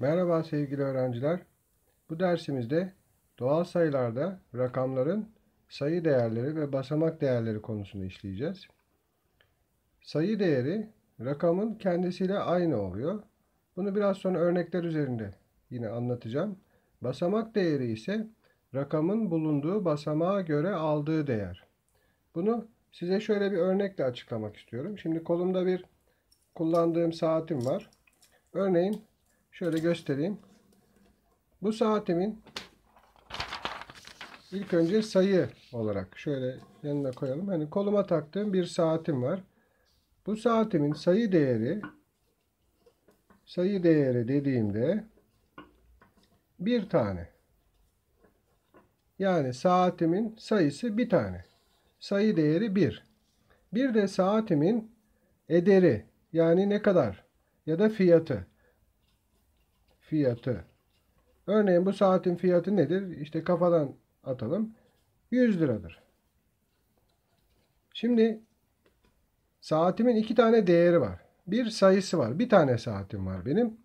Merhaba sevgili öğrenciler. Bu dersimizde doğal sayılarda rakamların sayı değerleri ve basamak değerleri konusunu işleyeceğiz. Sayı değeri rakamın kendisiyle aynı oluyor. Bunu biraz sonra örnekler üzerinde yine anlatacağım. Basamak değeri ise rakamın bulunduğu basamağa göre aldığı değer. Bunu size şöyle bir örnekle açıklamak istiyorum. Şimdi kolumda bir kullandığım saatim var. Örneğin Şöyle göstereyim. Bu saatimin ilk önce sayı olarak şöyle yanına koyalım. Hani koluma taktığım bir saatim var. Bu saatimin sayı değeri sayı değeri dediğimde bir tane. Yani saatimin sayısı bir tane. Sayı değeri bir. Bir de saatimin ederi yani ne kadar ya da fiyatı fiyatı. Örneğin bu saatin fiyatı nedir? İşte kafadan atalım. 100 liradır. Şimdi saatimin iki tane değeri var. Bir sayısı var. Bir tane saatim var benim.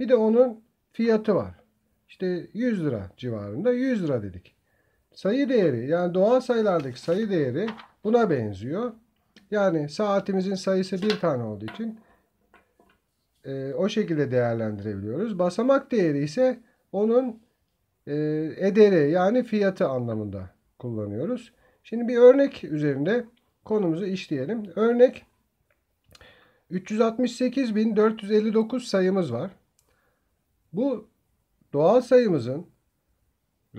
Bir de onun fiyatı var. İşte 100 lira civarında 100 lira dedik. Sayı değeri yani doğal sayılardaki sayı değeri buna benziyor. Yani saatimizin sayısı bir tane olduğu için e, o şekilde değerlendirebiliyoruz. Basamak değeri ise onun e, ederi yani fiyatı anlamında kullanıyoruz. Şimdi bir örnek üzerinde konumuzu işleyelim. Örnek 368.459 sayımız var. Bu doğal sayımızın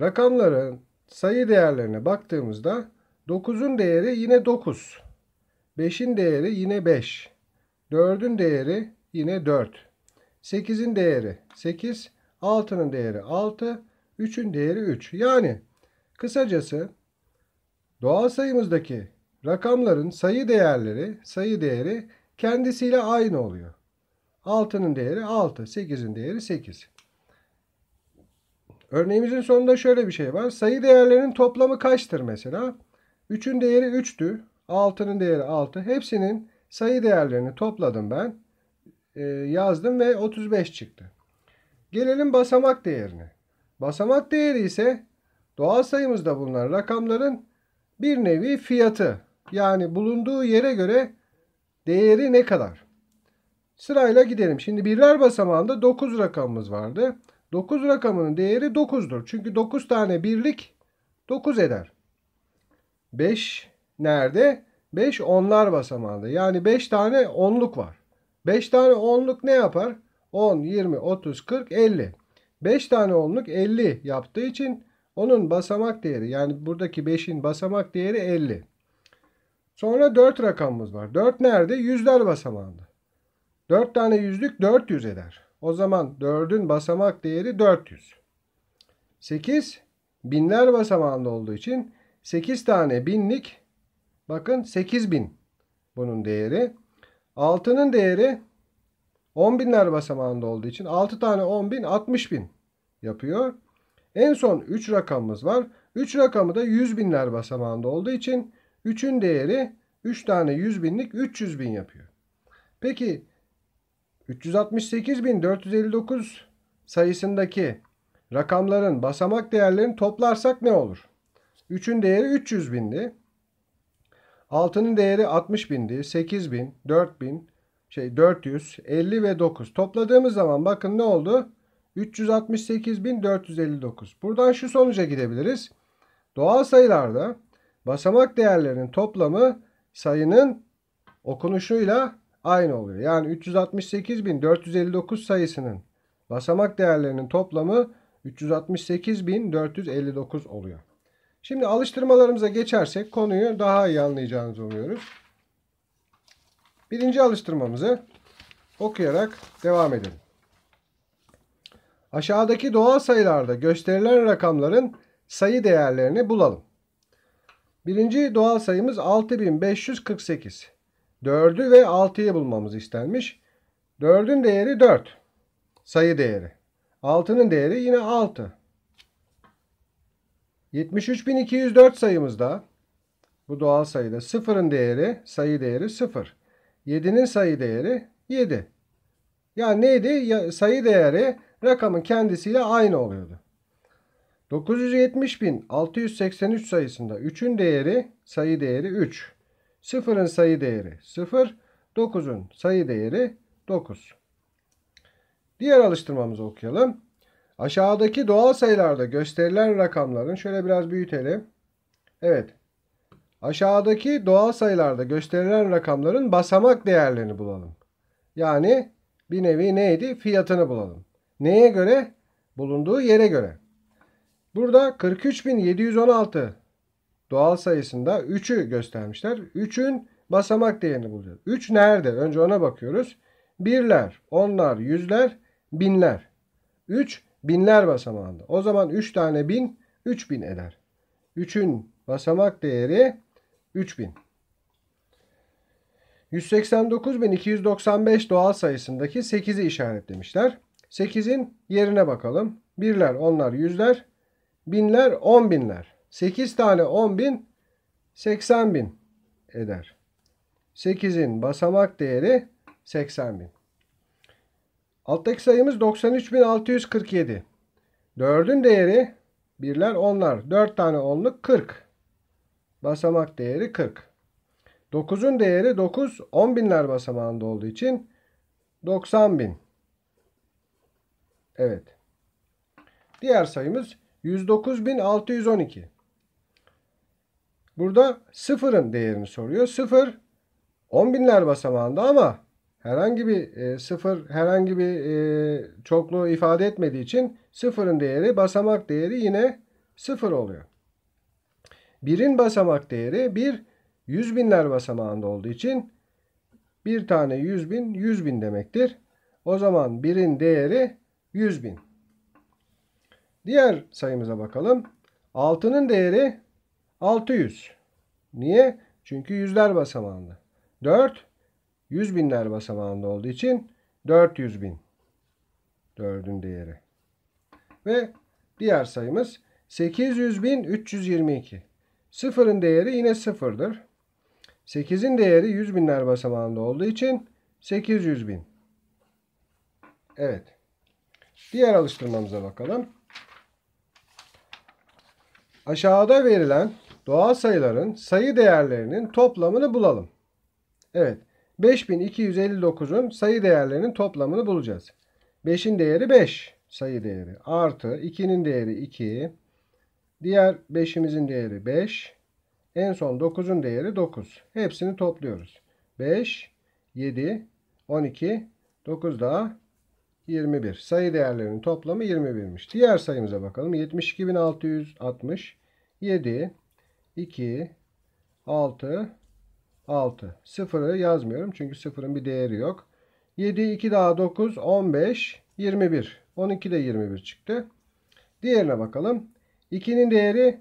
rakamların sayı değerlerine baktığımızda 9'un değeri yine 9. 5'in değeri yine 5. 4'ün değeri Yine 4. 8'in değeri 8. 6'nın değeri 6. 3'ün değeri 3. Yani kısacası doğal sayımızdaki rakamların sayı değerleri sayı değeri kendisiyle aynı oluyor. 6'nın değeri 6. 8'in değeri 8. Örneğimizin sonunda şöyle bir şey var. Sayı değerlerinin toplamı kaçtır mesela? 3'ün değeri 3'tü. 6'nın değeri 6. Hepsinin sayı değerlerini topladım ben. Ee, yazdım ve 35 çıktı. Gelelim basamak değerine. Basamak değeri ise doğal sayımızda bulunan rakamların bir nevi fiyatı. Yani bulunduğu yere göre değeri ne kadar? Sırayla gidelim. Şimdi birler basamağında 9 rakamımız vardı. 9 rakamının değeri 9'dur. Çünkü 9 tane birlik 9 eder. 5 nerede? 5 onlar basamağında. Yani 5 tane onluk var. 5 tane onluk ne yapar? 10, 20, 30, 40, 50. 5 tane onluk 50 yaptığı için onun basamak değeri yani buradaki 5'in basamak değeri 50. Sonra 4 rakamımız var. 4 nerede? Yüzler basamağında. 4 tane yüzlük 400 eder. O zaman 4'ün basamak değeri 400. 8 binler basamağında olduğu için 8 tane binlik bakın 8000 bunun değeri. 6'nın değeri 10 binler basamağında olduğu için 6 tane 10 bin 60 bin yapıyor. En son 3 rakamımız var. 3 rakamı da 100 binler basamağında olduğu için 3'ün değeri 3 tane 100 binlik 300 bin yapıyor. Peki 368.459 sayısındaki rakamların basamak değerlerini toplarsak ne olur? 3'ün değeri 300 bindi. Altının değeri 60 bindi. 8 bin, 4 bin, şey 400, 50 ve 9. Topladığımız zaman bakın ne oldu? 368.459. Buradan şu sonuca gidebiliriz. Doğal sayılarda basamak değerlerinin toplamı sayının okunuşuyla aynı oluyor. Yani 368.459 sayısının basamak değerlerinin toplamı 368.459 oluyor. Şimdi alıştırmalarımıza geçersek konuyu daha iyi anlayacağınızı umuyoruz. Birinci alıştırmamızı okuyarak devam edelim. Aşağıdaki doğal sayılarda gösterilen rakamların sayı değerlerini bulalım. Birinci doğal sayımız 6548. 4'ü ve 6'yı bulmamız istenmiş. 4'ün değeri 4. Sayı değeri. 6'nın değeri yine 6. 73204 sayımızda bu doğal sayıda sıfırın değeri sayı değeri sıfır 7'nin sayı değeri 7. Yani neydi? Ya, sayı değeri rakamın kendisiyle aynı oluyordu. 970.683 sayısında 3'ün değeri sayı değeri 3. sıfırın sayı değeri 0. 9'un sayı değeri 9. Diğer alıştırmamızı okuyalım. Aşağıdaki doğal sayılarda gösterilen rakamların şöyle biraz büyütelim. Evet. Aşağıdaki doğal sayılarda gösterilen rakamların basamak değerlerini bulalım. Yani bir nevi neydi? Fiyatını bulalım. Neye göre? Bulunduğu yere göre. Burada 43.716 doğal sayısında 3'ü göstermişler. 3'ün basamak değerini bulacağız. 3 nerede? Önce ona bakıyoruz. Birler, onlar, yüzler, binler. 3 binler basamağında. O zaman 3 tane bin 3000 eder. 3'ün basamak değeri 3000. 189.295 doğal sayısındaki 8'i işaretlemişler. 8'in yerine bakalım. Birler, onlar, yüzler, binler, on binler. 8 tane 10 bin 80 bin eder. 8'in basamak değeri 80 bin. Alttaki sayımız 93.647. 4'ün değeri birler onlar. 4 tane onluk 40. Basamak değeri 40. 9'un değeri 9 10 binler basamağında olduğu için 90 bin. Evet. Diğer sayımız 109.612. Burada sıfırın değerini soruyor. Sıfır 10 binler basamağında ama herhangi bir e, sıfır herhangi bir e, çokluğu ifade etmediği için sıfırın değeri basamak değeri yine sıfır oluyor. Birin basamak değeri bir yüz binler basamağında olduğu için bir tane yüz bin yüz bin demektir. O zaman birin değeri yüz bin. Diğer sayımıza bakalım. Altının değeri 600. Niye? Çünkü yüzler basamağında. 4 100 binler basamağında olduğu için 400 bin. 4'ün değeri. Ve diğer sayımız 800 bin 322. Sıfırın değeri yine sıfırdır. 8'in değeri 100 binler basamağında olduğu için 800 bin. Evet. Diğer alıştırmamıza bakalım. Aşağıda verilen doğal sayıların sayı değerlerinin toplamını bulalım. Evet. 5259'un sayı değerlerinin toplamını bulacağız. 5'in değeri 5 sayı değeri artı 2'nin değeri 2. Diğer 5'imizin değeri 5. En son 9'un değeri 9. Hepsini topluyoruz. 5, 7, 12, 9 daha 21. Sayı değerlerinin toplamı 21'miş. Diğer sayımıza bakalım. 72660 7 2 6 6. Sıfırı yazmıyorum çünkü sıfırın bir değeri yok. 7, 2 daha 9, 15, 21. 12 de 21 çıktı. Diğerine bakalım. 2'nin değeri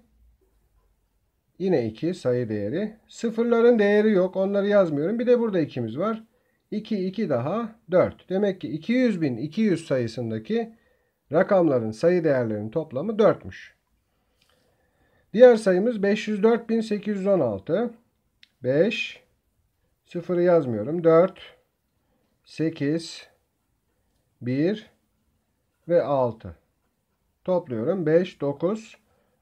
yine 2 sayı değeri. Sıfırların değeri yok. Onları yazmıyorum. Bir de burada ikimiz var. 2, 2 daha 4. Demek ki 200 bin 200 sayısındaki rakamların sayı değerlerinin toplamı 4'müş. Diğer sayımız 504.816. 5 Sıfırı yazmıyorum. 4, 8, 1 ve 6. Topluyorum. 5, 9,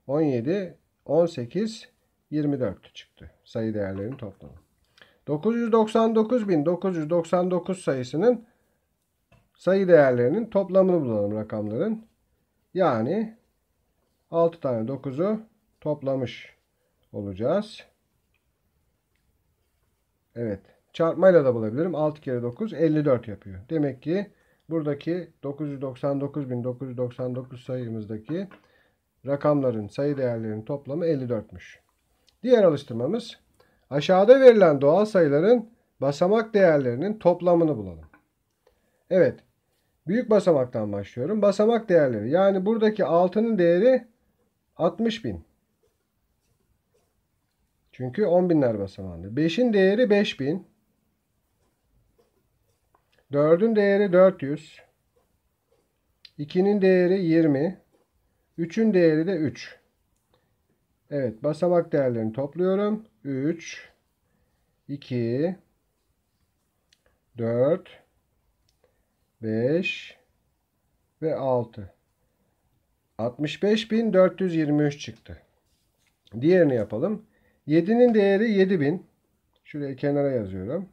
17, 18, 24 çıktı. Sayı değerlerinin toplamı. 999.999 sayısının sayı değerlerinin toplamını bulalım rakamların. Yani 6 tane 9'u toplamış olacağız. Evet. Çarpmayla da bulabilirim. 6 kere 9 54 yapıyor. Demek ki buradaki 999.999 sayımızdaki rakamların sayı değerlerinin toplamı 54'müş. Diğer alıştırmamız aşağıda verilen doğal sayıların basamak değerlerinin toplamını bulalım. Evet. Büyük basamaktan başlıyorum. Basamak değerleri yani buradaki 6'nın değeri 60.000. Çünkü on binler basamağında. Beşin değeri beş bin. Dördün değeri 400, yüz. 2'nin değeri 20. 3'ün değeri de 3. Evet basamak değerlerini topluyorum. 3, 2, 4, 5 ve 6. 65.423 çıktı. Diğerini yapalım. 7'nin değeri 7000. Şuraya kenara yazıyorum.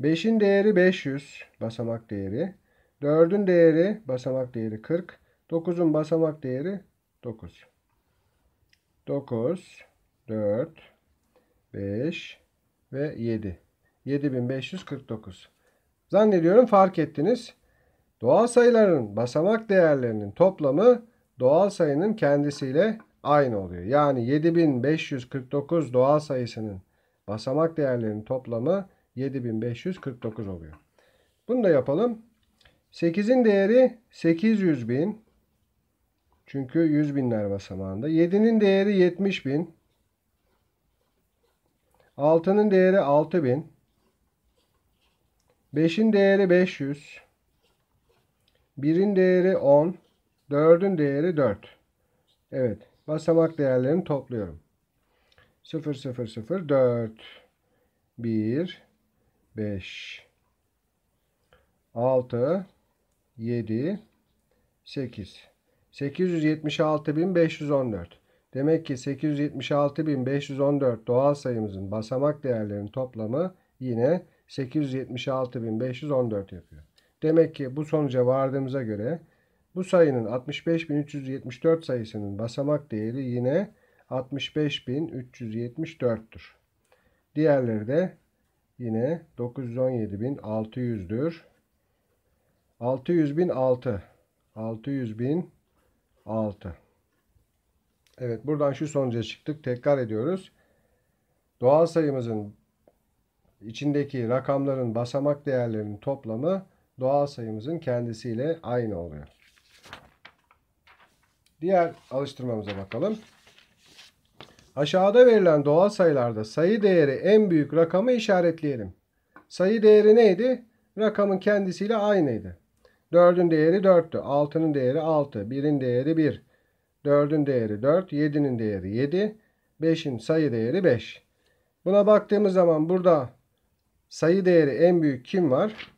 5'in değeri 500 basamak değeri. 4'ün değeri basamak değeri 40. 9'un basamak değeri 9. 9, 4, 5 ve 7. 7549. Zannediyorum fark ettiniz. Doğal sayıların basamak değerlerinin toplamı doğal sayının kendisiyle aynı oluyor. Yani 7549 doğal sayısının basamak değerlerinin toplamı 7549 oluyor. Bunu da yapalım. 8'in değeri 800 bin. Çünkü 100 binler basamağında. 7'nin değeri 70 bin. 6'nın değeri 6 bin. 5'in değeri 500. 1'in değeri 10. 4'ün değeri 4. Evet basamak değerlerini topluyorum. 0 0 0 4 1 5 6 7 8 876.514 Demek ki 876.514 doğal sayımızın basamak değerlerinin toplamı yine 876.514 yapıyor. Demek ki bu sonuca vardığımıza göre bu sayının 65.374 sayısının basamak değeri yine 65.374'tür. Diğerleri de yine 917.600'dür. 600.006 600.006 Evet buradan şu sonuca çıktık. Tekrar ediyoruz. Doğal sayımızın içindeki rakamların basamak değerlerinin toplamı doğal sayımızın kendisiyle aynı oluyor. Diğer alıştırmamıza bakalım. Aşağıda verilen doğal sayılarda sayı değeri en büyük rakamı işaretleyelim. Sayı değeri neydi? Rakamın kendisiyle aynıydı. 4'ün değeri 4'tü. 6'nın değeri 6. 1'in değeri 1. 4'ün değeri 4. 7'nin değeri 7. 5'in sayı değeri 5. Buna baktığımız zaman burada sayı değeri en büyük kim var?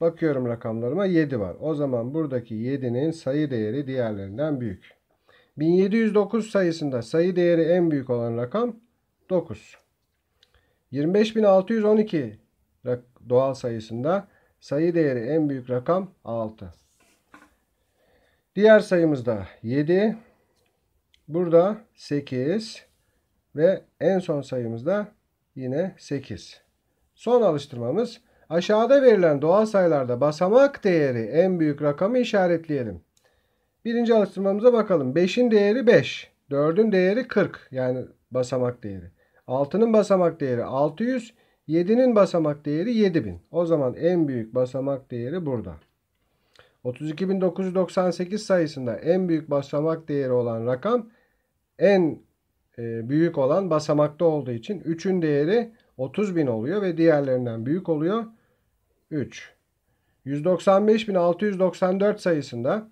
Bakıyorum rakamlarıma 7 var. O zaman buradaki 7'nin sayı değeri diğerlerinden büyük. 1709 sayısında sayı değeri en büyük olan rakam 9. 25612 doğal sayısında sayı değeri en büyük rakam 6. Diğer sayımızda 7. Burada 8 ve en son sayımızda yine 8. Son alıştırmamız Aşağıda verilen doğal sayılarda basamak değeri en büyük rakamı işaretleyelim. Birinci alıştırmamıza bakalım. 5'in değeri 5. 4'ün değeri 40 yani basamak değeri. 6'nın basamak değeri 600. 7'nin basamak değeri 7000. O zaman en büyük basamak değeri burada. 32.998 sayısında en büyük basamak değeri olan rakam en e, büyük olan basamakta olduğu için 3'ün değeri 30 bin oluyor ve diğerlerinden büyük oluyor. 3. 195.694 sayısında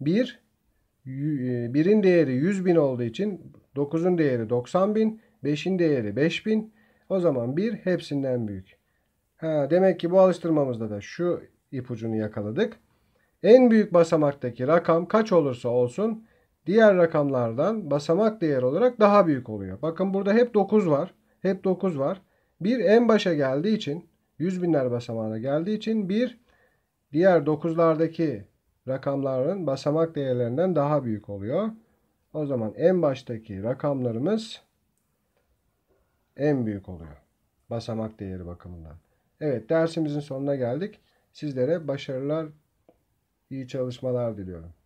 1, 1'in e, değeri 100 bin olduğu için 9'un değeri 90 bin, 5'in değeri 5 bin. O zaman 1 hepsinden büyük. Ha, demek ki bu alıştırmamızda da şu ipucunu yakaladık. En büyük basamaktaki rakam kaç olursa olsun diğer rakamlardan basamak değeri olarak daha büyük oluyor. Bakın burada hep 9 var. Hep 9 var bir en başa geldiği için 100 binler basamağına geldiği için bir diğer 9'lardaki rakamların basamak değerlerinden daha büyük oluyor. O zaman en baştaki rakamlarımız en büyük oluyor. Basamak değeri bakımından. Evet dersimizin sonuna geldik. Sizlere başarılar, iyi çalışmalar diliyorum.